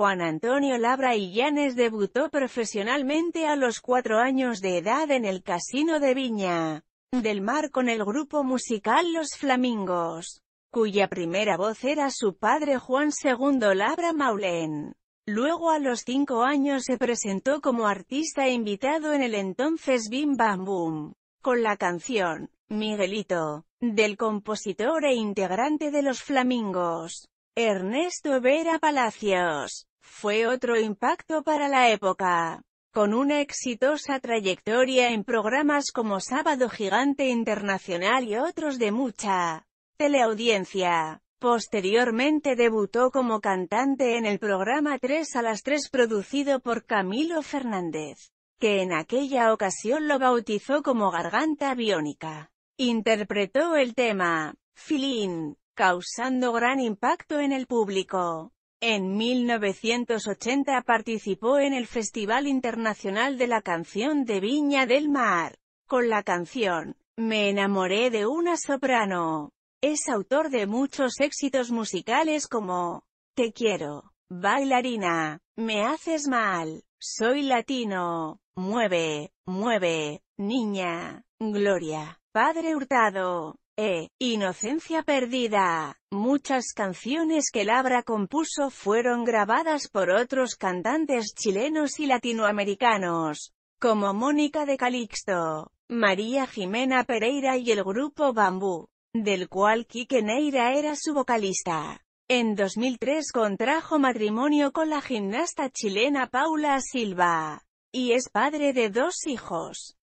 Juan Antonio Labra Illanes debutó profesionalmente a los cuatro años de edad en el Casino de Viña del Mar con el grupo musical Los Flamingos, cuya primera voz era su padre Juan II Labra Maulén. Luego a los cinco años se presentó como artista invitado en el entonces Bim Bam Boom, con la canción, Miguelito, del compositor e integrante de Los Flamingos, Ernesto Vera Palacios. Fue otro impacto para la época. Con una exitosa trayectoria en programas como Sábado Gigante Internacional y otros de mucha teleaudiencia. Posteriormente debutó como cantante en el programa 3 a las 3 producido por Camilo Fernández, que en aquella ocasión lo bautizó como Garganta Biónica. Interpretó el tema, Filín, causando gran impacto en el público. En 1980 participó en el Festival Internacional de la Canción de Viña del Mar, con la canción, Me enamoré de una soprano. Es autor de muchos éxitos musicales como, Te quiero, Bailarina, Me haces mal, Soy latino, Mueve, Mueve, Niña, Gloria, Padre Hurtado, e. Inocencia perdida. Muchas canciones que Labra compuso fueron grabadas por otros cantantes chilenos y latinoamericanos, como Mónica de Calixto, María Jimena Pereira y el grupo Bambú, del cual Quique Neira era su vocalista. En 2003 contrajo matrimonio con la gimnasta chilena Paula Silva, y es padre de dos hijos.